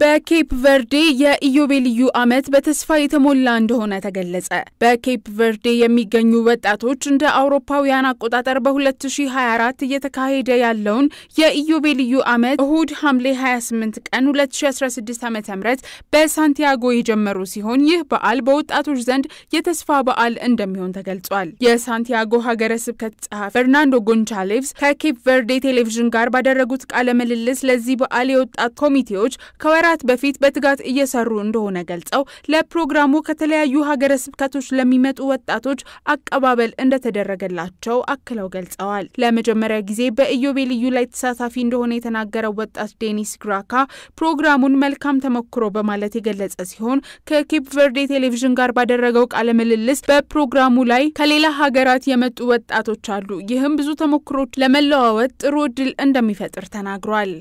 በኬፕ ቨርዴ የኢዮቤልዩ ዓመት በተስፋ የተሞላ እንደሆነ ተገለጸ። በኬፕ ቨርዴ የሚገኙ ወጣቶች እንደ አውሮፓውያን አቆጣጠር በ2024 እየተካሄደ ያለውን የኢዮቤልዩ ዓመት እሁድ ሐምሌ 28 ቀን 2016 ዓ ም በሳንቲያጎ የጀመሩ ሲሆን ይህ በዓል በወጣቶች ዘንድ የተስፋ በዓል እንደሚሆን ተገልጿል። የሳንቲያጎ ሀገረ ስብከት ጸሐፊ ፈርናንዶ ጎንቻሌቭስ ከኬፕ ቨርዴ ቴሌቪዥን ጋር ባደረጉት ቃለ ምልልስ ለዚህ በዓል የወጣት ኮሚቴዎች ከወራ ከወራት በፊት በትጋት እየሰሩ እንደሆነ ገልጸው ለፕሮግራሙ ከተለያዩ ሀገረ ስብከቶች ለሚመጡ ወጣቶች አቀባበል እንደተደረገላቸው አክለው ገልጸዋል። ለመጀመሪያ ጊዜ በኢዮቤልዩ ላይ ተሳታፊ እንደሆነ የተናገረው ወጣት ዴኒስ ግራካ ፕሮግራሙን መልካም ተሞክሮ በማለት የገለጸ ሲሆን ከኬፕ ቨርዴ ቴሌቪዥን ጋር ባደረገው ቃለ ምልልስ በፕሮግራሙ ላይ ከሌላ ሀገራት የመጡ ወጣቶች አሉ። ይህም ብዙ ተሞክሮች ለመለዋወጥ ጥሩ እድል እንደሚፈጥር ተናግሯል።